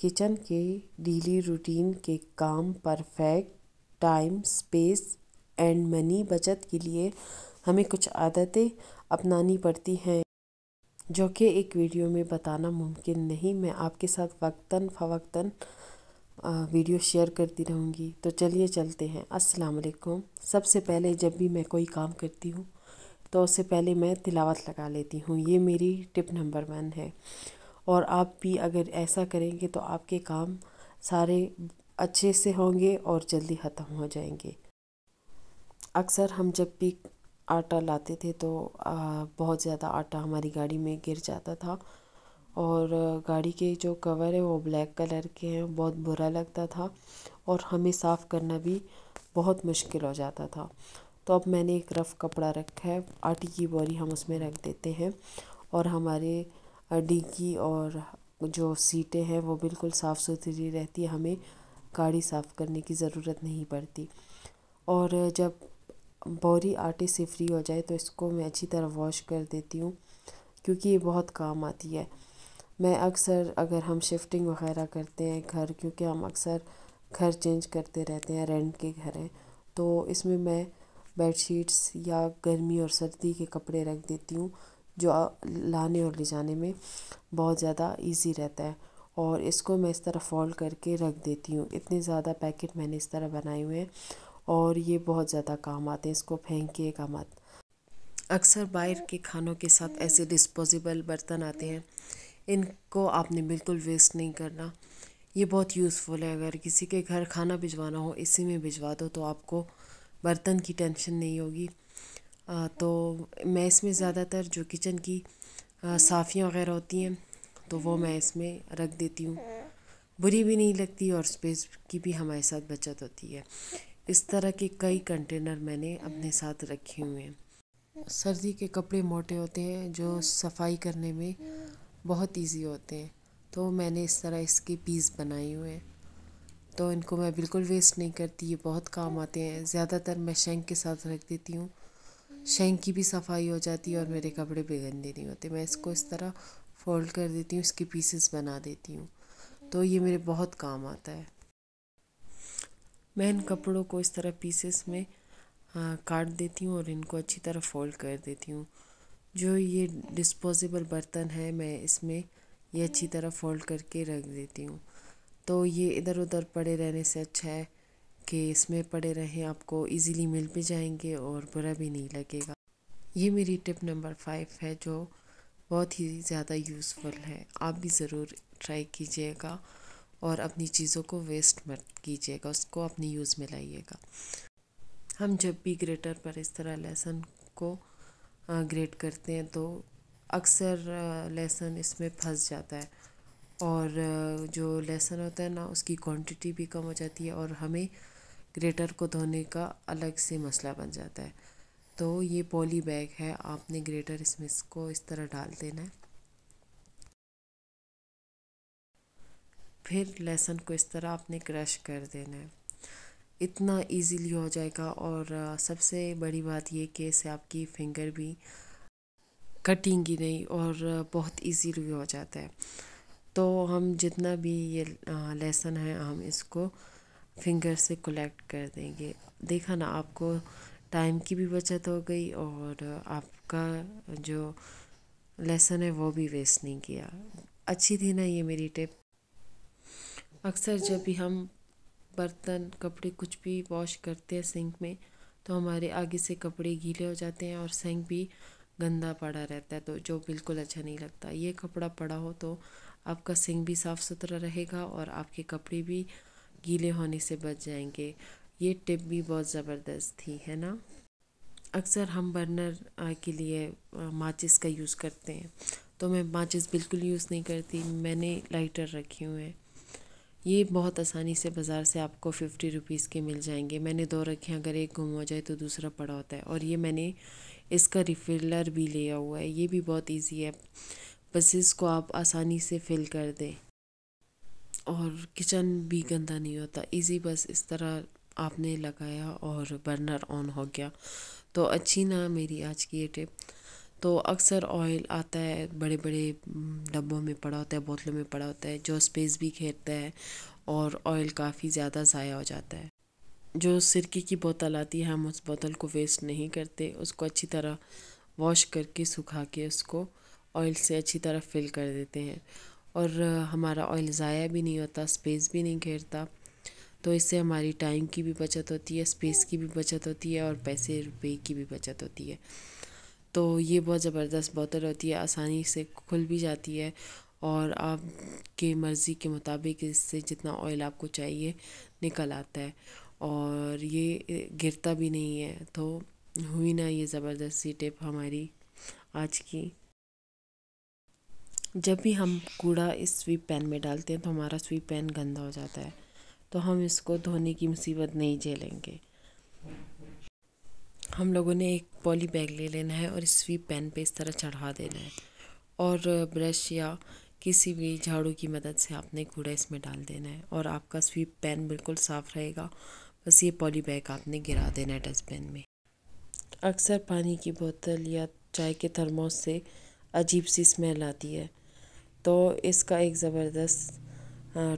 kitchen के daily routine के काम perfect time space and money बचत के लिए हमें कुछ आदतें अपनानी पड़ती हैं जो कि एक वीडियो में बताना मुमकिन नहीं मैं आपके साथ वक्तन फवक्तन वीडियो शेयर करती रहूँगी तो चलिए चलते हैं अस्सलाम वालेकुम सबसे पहले जब भी मैं कोई काम करती हूँ तो उससे पहले मैं तिलावत लगा लेती हूँ ये मेरी टिप नंबर वन है और आप भी अगर ऐसा करेंगे तो आपके काम सारे अच्छे से होंगे और जल्दी ख़त्म हो जाएंगे अक्सर हम जब भी आटा लाते थे तो बहुत ज़्यादा आटा हमारी गाड़ी में गिर जाता था और गाड़ी के जो कवर है वो ब्लैक कलर के हैं बहुत बुरा लगता था और हमें साफ़ करना भी बहुत मुश्किल हो जाता था तो अब मैंने एक रफ़ कपड़ा रखा है आटे की बोरी हम उसमें रख देते हैं और हमारे डिग्गी और जो सीटें हैं वो बिल्कुल साफ़ सुथरी रहती है हमें गाड़ी साफ़ करने की ज़रूरत नहीं पड़ती और जब बोरी आटे से फ्री हो जाए तो इसको मैं अच्छी तरह वॉश कर देती हूँ क्योंकि ये बहुत काम आती है मैं अक्सर अगर हम शिफ्टिंग वगैरह करते हैं घर क्योंकि हम अक्सर घर चेंज करते रहते हैं रेंट के घर हैं तो इसमें मैं बेडशीट्स या गर्मी और सर्दी के कपड़े रख देती हूँ जो लाने और ले जाने में बहुत ज़्यादा ईज़ी रहता है और इसको मैं इस तरह फ़ोल्ड करके रख देती हूँ इतने ज़्यादा पैकेट मैंने इस तरह बनाए हुए हैं और ये बहुत ज़्यादा काम आते हैं इसको फेंकिए काम आते अक्सर बाहर के खानों के साथ ऐसे डिस्पोजेबल बर्तन आते हैं इनको आपने बिल्कुल वेस्ट नहीं करना ये बहुत यूज़फुल है अगर किसी के घर खाना भिजवाना हो इसी में भिजवा दो तो आपको बर्तन की टेंशन नहीं होगी तो मैं इसमें ज़्यादातर जो किचन की साफ़ियाँ वगैरह होती हैं तो वो मैं इसमें रख देती हूँ बुरी भी नहीं लगती और स्पेस की भी हमारे साथ बचत होती है इस तरह के कई कंटेनर मैंने अपने साथ रखे हुए हैं सर्दी के कपड़े मोटे होते हैं जो सफाई करने में बहुत इजी होते हैं तो मैंने इस तरह इसके पीस बनाए हुए हैं तो इनको मैं बिल्कुल वेस्ट नहीं करती ये बहुत काम आते हैं ज़्यादातर मैं शेंक के साथ रख देती हूँ शेंक की भी सफाई हो जाती है और मेरे कपड़े बेगंदे नहीं होते मैं इसको इस तरह फोल्ड कर देती हूँ इसके पीसेस बना देती हूँ तो ये मेरे बहुत काम आता है मैं इन कपड़ों को इस तरह पीसेस में आ, काट देती हूँ और इनको अच्छी तरह फोल्ड कर देती हूँ जो ये डिस्पोजेबल बर्तन है मैं इसमें ये अच्छी तरह फोल्ड करके रख देती हूँ तो ये इधर उधर पड़े रहने से अच्छा है कि इसमें पड़े रहें आपको इजीली मिल भी जाएंगे और बुरा भी नहीं लगेगा ये मेरी टिप नंबर फाइव है जो बहुत ही ज़्यादा यूज़फुल है आप भी ज़रूर ट्राई कीजिएगा और अपनी चीज़ों को वेस्ट मत कीजिएगा उसको अपनी यूज़ में लाइएगा हम जब भी ग्रेटर पर इस तरह लेसन को ग्रेड करते हैं तो अक्सर लेसन इसमें फंस जाता है और जो लेसन होता है ना उसकी क्वांटिटी भी कम हो जाती है और हमें ग्रेटर को धोने का अलग से मसला बन जाता है तो ये पॉली बैग है आपने ग्रेटर इसमें इसको इस तरह डाल देना है फिर लहसुन को इस तरह आपने क्रश कर देना है इतना इजीली हो जाएगा और सबसे बड़ी बात ये कि इससे आपकी फिंगर भी कटेंगी नहीं और बहुत इजीली हो जाता है तो हम जितना भी ये लहसुन है हम इसको फिंगर से कलेक्ट कर देंगे देखा ना आपको टाइम की भी बचत हो गई और आपका जो लेसन है वो भी वेस्ट नहीं किया अच्छी थी ना ये मेरी टिप अक्सर जब भी हम बर्तन कपड़े कुछ भी वॉश करते हैं सिंक में तो हमारे आगे से कपड़े गीले हो जाते हैं और सिंक भी गंदा पड़ा रहता है तो जो बिल्कुल अच्छा नहीं लगता ये कपड़ा पड़ा हो तो आपका सिंक भी साफ़ सुथरा रहेगा और आपके कपड़े भी गीले होने से बच जाएंगे ये टिप भी बहुत ज़बरदस्त थी है ना अक्सर हम बर्नर के लिए माचिस का यूज़ करते हैं तो मैं माचिस बिल्कुल यूज़ नहीं करती मैंने लाइटर रखे हुए हैं ये बहुत आसानी से बाज़ार से आपको फिफ्टी रुपीज़ के मिल जाएंगे मैंने दो रखे हैं अगर एक गुम हो जाए तो दूसरा पड़ा होता है और ये मैंने इसका रिफिलर भी लिया हुआ है ये भी बहुत इजी है बसेस को आप आसानी से फिल कर दें और किचन भी गंदा नहीं होता इजी बस इस तरह आपने लगाया और बर्नर ऑन हो गया तो अच्छी ना मेरी आज की ये टिप तो अक्सर ऑयल आता है बड़े बड़े हम्म, डब्बों में पड़ा होता है बोतलों में पड़ा होता है जो स्पेस भी घेरता है और ऑयल काफ़ी ज़्यादा ज़ाया हो जाता है जो सिरके की बोतल आती है हम उस बोतल को वेस्ट नहीं करते उसको अच्छी तरह वॉश करके सुखा के उसको ऑयल से अच्छी तरह फिल कर देते हैं और हमारा ऑयल ज़ाया भी नहीं होता स्पेस भी नहीं घेरता तो इससे हमारी टाइम की भी बचत होती है स्पेस की भी बचत होती है और पैसे रुपए की भी बचत होती है तो ये बहुत ज़बरदस्त बोतल होती है आसानी से खुल भी जाती है और आपके मर्ज़ी के मुताबिक इससे जितना ऑयल आपको चाहिए निकल आता है और ये गिरता भी नहीं है तो हुई ना ये ज़बरदस्ती टिप हमारी आज की जब भी हम कूड़ा इस स्वीप पैन में डालते हैं तो हमारा स्वीप पैन गंदा हो जाता है तो हम इसको धोने की मुसीबत नहीं झेलेंगे हम लोगों ने एक पॉली बैग ले लेना है और इस स्वीप पैन पे इस तरह चढ़ा देना है और ब्रश या किसी भी झाड़ू की मदद से आपने कूड़ा इसमें डाल देना है और आपका स्वीप पैन बिल्कुल साफ़ रहेगा बस ये पॉली बैग आपने गिरा देना है डस्टबिन में अक्सर पानी की बोतल या चाय के थर्मोस से अजीब सी स्मेल आती है तो इसका एक ज़बरदस्त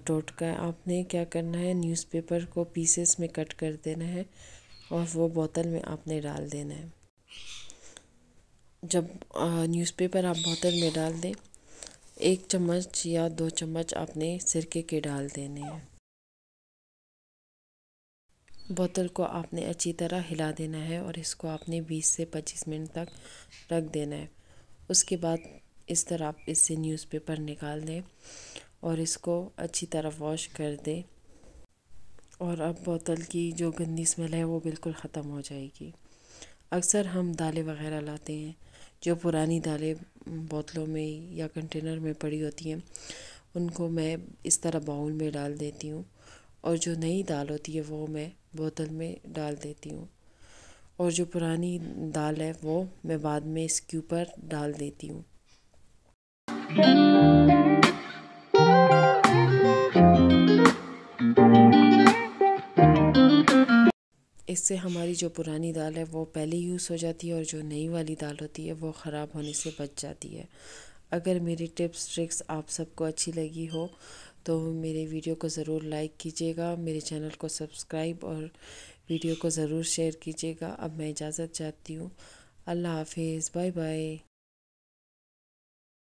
टोटका है आपने क्या करना है न्यूज़पेपर को पीसेस में कट कर देना है और वो बोतल में आपने डाल देना है जब न्यूज़पेपर आप बोतल में डाल दें एक चम्मच या दो चम्मच आपने सिरके के डाल देने हैं बोतल को आपने अच्छी तरह हिला देना है और इसको आपने 20 से 25 मिनट तक रख देना है उसके बाद इस तरह आप इससे न्यूज़पेपर निकाल दें और इसको अच्छी तरह वॉश कर दें और अब बोतल की जो गंदी स्मेल है वो बिल्कुल ख़त्म हो जाएगी अक्सर हम दालें वगैरह लाते हैं जो पुरानी दालें बोतलों में या कंटेनर में पड़ी होती हैं उनको मैं इस तरह बाउल में डाल देती हूँ और जो नई दाल होती है वो मैं बोतल में डाल देती हूँ और जो पुरानी दाल है वो मैं बाद में इसके ऊपर डाल देती हूँ इससे हमारी जो पुरानी दाल है वो पहले यूज़ हो जाती है और जो नई वाली दाल होती है वो ख़राब होने से बच जाती है अगर मेरी टिप्स ट्रिक्स आप सबको अच्छी लगी हो तो मेरे वीडियो को ज़रूर लाइक कीजिएगा मेरे चैनल को सब्सक्राइब और वीडियो को ज़रूर शेयर कीजिएगा अब मैं इजाज़त चाहती हूँ अल्लाह हाफिज़ बाय बाय